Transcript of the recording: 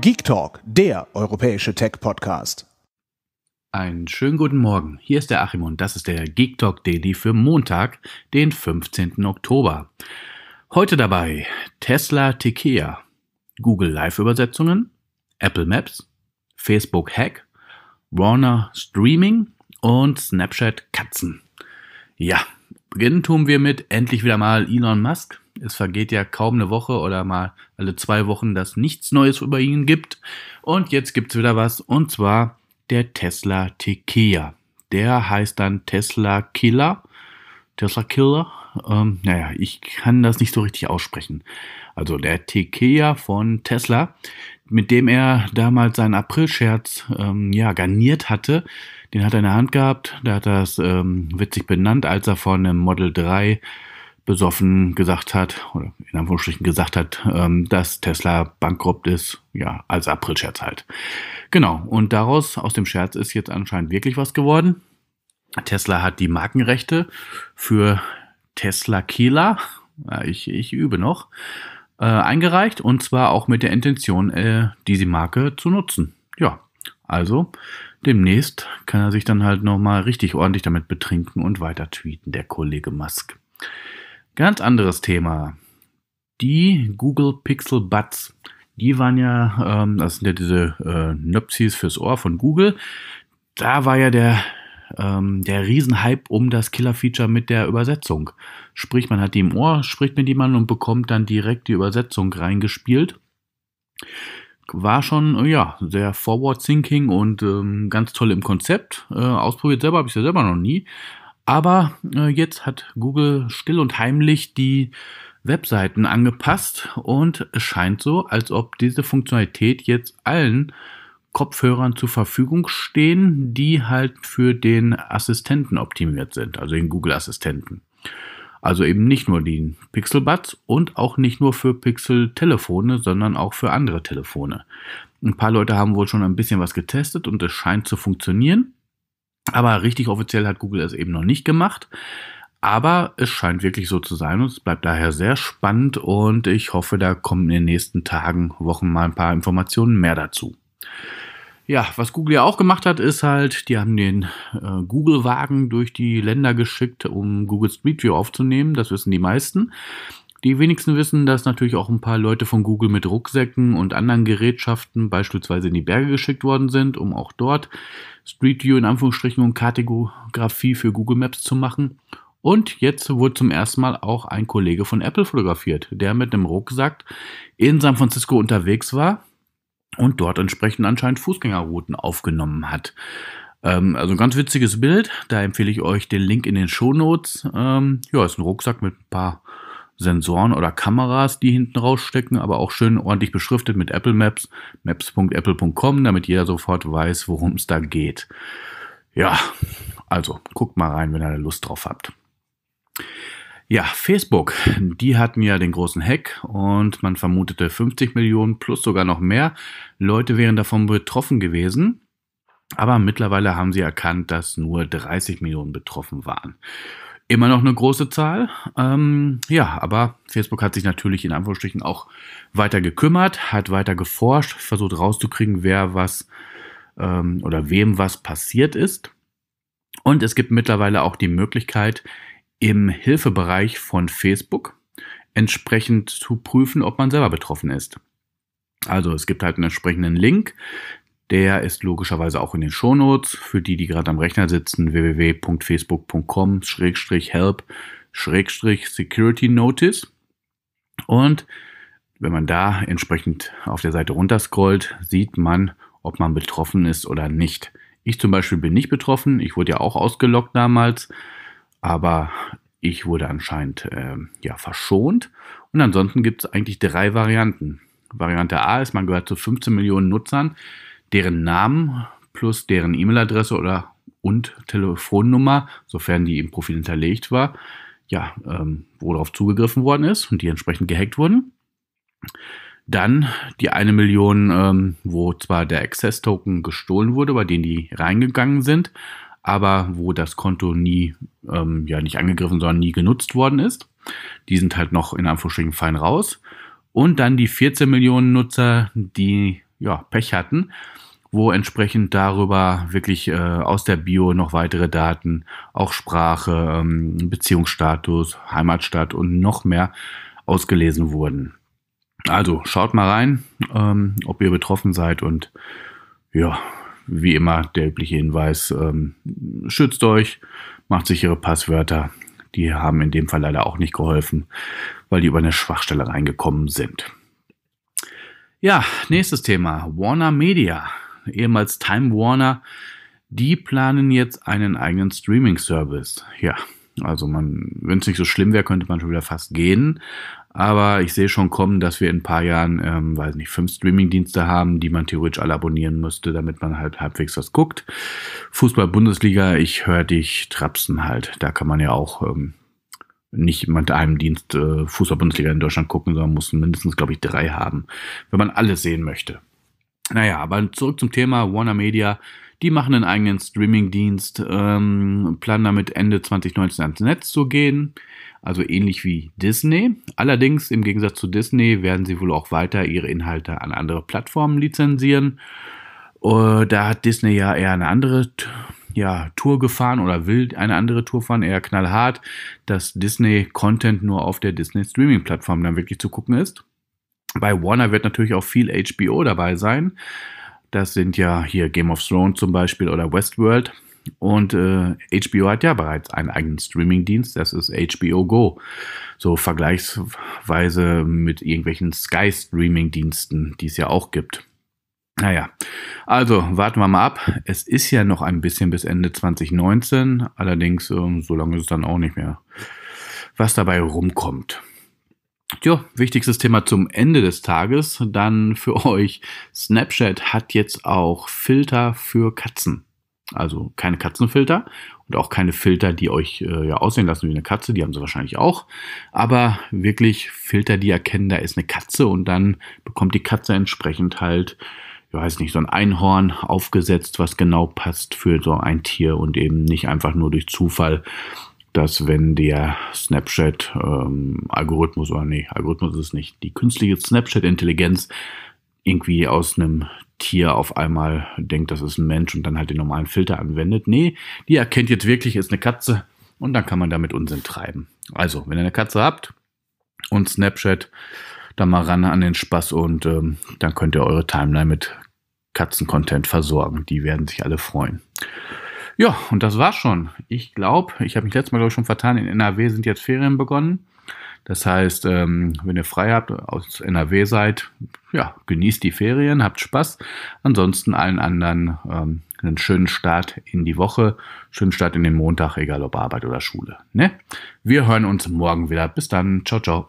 Geek Talk, der europäische Tech-Podcast. Einen schönen guten Morgen. Hier ist der Achim und das ist der Geek Talk Daily für Montag, den 15. Oktober. Heute dabei Tesla Tikea, Google Live-Übersetzungen, Apple Maps, Facebook Hack, Warner Streaming und Snapchat Katzen. Ja, beginnen tun wir mit endlich wieder mal Elon Musk es vergeht ja kaum eine Woche oder mal alle zwei Wochen, dass nichts Neues über ihn gibt. Und jetzt gibt es wieder was, und zwar der Tesla Tequila. Der heißt dann Tesla Killer. Tesla Killer. Ähm, naja, ich kann das nicht so richtig aussprechen. Also der Tequila von Tesla, mit dem er damals seinen Aprilscherz ähm, ja, garniert hatte. Den hat er in der Hand gehabt, da hat er es ähm, witzig benannt, als er von einem Model 3 besoffen gesagt hat, oder in Anführungsstrichen gesagt hat, ähm, dass Tesla bankrupt ist, ja, als Aprilscherz halt. Genau, und daraus, aus dem Scherz ist jetzt anscheinend wirklich was geworden. Tesla hat die Markenrechte für Tesla Kila, ich, ich übe noch, äh, eingereicht und zwar auch mit der Intention, äh, diese Marke zu nutzen. Ja, also demnächst kann er sich dann halt nochmal richtig ordentlich damit betrinken und weiter tweeten, der Kollege Musk. Ganz anderes Thema. Die Google Pixel Buds. Die waren ja, ähm, das sind ja diese äh, Nöpsis fürs Ohr von Google. Da war ja der, ähm, der Riesenhype um das Killer-Feature mit der Übersetzung. Sprich, man hat die im Ohr, spricht mit jemandem und bekommt dann direkt die Übersetzung reingespielt war schon ja sehr forward thinking und ähm, ganz toll im Konzept. Äh, ausprobiert selber habe ich ja selber noch nie, aber äh, jetzt hat Google still und heimlich die Webseiten angepasst und es scheint so, als ob diese Funktionalität jetzt allen Kopfhörern zur Verfügung stehen, die halt für den Assistenten optimiert sind, also den Google Assistenten. Also eben nicht nur den Pixel Buds und auch nicht nur für Pixel Telefone, sondern auch für andere Telefone. Ein paar Leute haben wohl schon ein bisschen was getestet und es scheint zu funktionieren. Aber richtig offiziell hat Google es eben noch nicht gemacht. Aber es scheint wirklich so zu sein und es bleibt daher sehr spannend und ich hoffe, da kommen in den nächsten Tagen, Wochen mal ein paar Informationen mehr dazu. Ja, was Google ja auch gemacht hat, ist halt, die haben den äh, Google-Wagen durch die Länder geschickt, um Google Street View aufzunehmen. Das wissen die meisten. Die wenigsten wissen, dass natürlich auch ein paar Leute von Google mit Rucksäcken und anderen Gerätschaften beispielsweise in die Berge geschickt worden sind, um auch dort Street View in Anführungsstrichen und Kartografie für Google Maps zu machen. Und jetzt wurde zum ersten Mal auch ein Kollege von Apple fotografiert, der mit einem Rucksack in San Francisco unterwegs war und dort entsprechend anscheinend Fußgängerrouten aufgenommen hat. Ähm, also ein ganz witziges Bild, da empfehle ich euch den Link in den Show Notes. Ähm, ja, ist ein Rucksack mit ein paar Sensoren oder Kameras, die hinten rausstecken, aber auch schön ordentlich beschriftet mit Apple Maps, maps.apple.com, damit jeder sofort weiß, worum es da geht. Ja, also guckt mal rein, wenn ihr da Lust drauf habt. Ja, Facebook, die hatten ja den großen Hack und man vermutete 50 Millionen plus sogar noch mehr Leute wären davon betroffen gewesen. Aber mittlerweile haben sie erkannt, dass nur 30 Millionen betroffen waren. Immer noch eine große Zahl. Ähm, ja, aber Facebook hat sich natürlich in Anführungsstrichen auch weiter gekümmert, hat weiter geforscht, versucht rauszukriegen, wer was ähm, oder wem was passiert ist. Und es gibt mittlerweile auch die Möglichkeit, im Hilfebereich von Facebook entsprechend zu prüfen, ob man selber betroffen ist. Also es gibt halt einen entsprechenden Link, der ist logischerweise auch in den Shownotes. Für die, die gerade am Rechner sitzen, www.facebook.com-help-security-notice. Und wenn man da entsprechend auf der Seite runterscrollt, sieht man, ob man betroffen ist oder nicht. Ich zum Beispiel bin nicht betroffen. Ich wurde ja auch ausgelockt damals. Aber ich wurde anscheinend äh, ja, verschont. Und ansonsten gibt es eigentlich drei Varianten. Variante A ist, man gehört zu 15 Millionen Nutzern deren Namen plus deren E-Mail-Adresse oder und Telefonnummer, sofern die im Profil hinterlegt war, ja, ähm, worauf zugegriffen worden ist und die entsprechend gehackt wurden. Dann die eine Million, ähm, wo zwar der Access-Token gestohlen wurde, bei denen die reingegangen sind, aber wo das Konto nie, ähm, ja, nicht angegriffen, sondern nie genutzt worden ist. Die sind halt noch in Anführungsstrichen fein raus. Und dann die 14 Millionen Nutzer, die ja, Pech hatten, wo entsprechend darüber wirklich äh, aus der Bio noch weitere Daten, auch Sprache, ähm, Beziehungsstatus, Heimatstadt und noch mehr ausgelesen wurden. Also schaut mal rein, ähm, ob ihr betroffen seid und ja, wie immer der übliche Hinweis, ähm, schützt euch, macht sichere Passwörter. Die haben in dem Fall leider auch nicht geholfen, weil die über eine Schwachstelle reingekommen sind. Ja, nächstes Thema. Warner Media, ehemals Time Warner, die planen jetzt einen eigenen Streaming-Service. Ja, also man, wenn es nicht so schlimm wäre, könnte man schon wieder fast gehen. Aber ich sehe schon kommen, dass wir in ein paar Jahren, ähm, weiß nicht, fünf Streaming-Dienste haben, die man theoretisch alle abonnieren müsste, damit man halt halbwegs was guckt. Fußball-Bundesliga, ich höre dich trapsen halt. Da kann man ja auch ähm, nicht mit einem Dienst äh, Fußball-Bundesliga in Deutschland gucken, sondern muss mindestens, glaube ich, drei haben, wenn man alles sehen möchte. Naja, aber zurück zum Thema Warner Media. Die machen einen eigenen Streaming-Dienst, ähm, planen damit Ende 2019 ans Netz zu gehen, also ähnlich wie Disney. Allerdings, im Gegensatz zu Disney, werden sie wohl auch weiter ihre Inhalte an andere Plattformen lizenzieren. Uh, da hat Disney ja eher eine andere ja, Tour gefahren oder will eine andere Tour fahren, eher knallhart, dass Disney-Content nur auf der Disney-Streaming-Plattform dann wirklich zu gucken ist. Bei Warner wird natürlich auch viel HBO dabei sein. Das sind ja hier Game of Thrones zum Beispiel oder Westworld. Und äh, HBO hat ja bereits einen eigenen Streaming-Dienst, das ist HBO Go. So vergleichsweise mit irgendwelchen Sky-Streaming-Diensten, die es ja auch gibt. Naja, also warten wir mal ab. Es ist ja noch ein bisschen bis Ende 2019, allerdings ähm, so lange ist es dann auch nicht mehr, was dabei rumkommt. Tja, wichtigstes Thema zum Ende des Tages, dann für euch. Snapchat hat jetzt auch Filter für Katzen. Also keine Katzenfilter und auch keine Filter, die euch äh, ja aussehen lassen wie eine Katze, die haben sie wahrscheinlich auch. Aber wirklich Filter, die erkennen, da ist eine Katze und dann bekommt die Katze entsprechend halt ich weiß nicht, so ein Einhorn aufgesetzt, was genau passt für so ein Tier und eben nicht einfach nur durch Zufall, dass wenn der Snapchat-Algorithmus ähm, oder nee, Algorithmus ist nicht, die künstliche Snapchat-Intelligenz irgendwie aus einem Tier auf einmal denkt, das ist ein Mensch und dann halt den normalen Filter anwendet. Nee, die erkennt jetzt wirklich, ist eine Katze und dann kann man damit Unsinn treiben. Also, wenn ihr eine Katze habt und Snapchat da mal ran an den Spaß und ähm, dann könnt ihr eure Timeline mit Katzen-Content versorgen. Die werden sich alle freuen. Ja, und das war's schon. Ich glaube, ich habe mich letztes Mal, glaube ich, schon vertan. In NRW sind jetzt Ferien begonnen. Das heißt, ähm, wenn ihr frei habt, aus NRW seid, ja, genießt die Ferien, habt Spaß. Ansonsten allen anderen ähm, einen schönen Start in die Woche, schönen Start in den Montag, egal ob Arbeit oder Schule. Ne? Wir hören uns morgen wieder. Bis dann. Ciao, ciao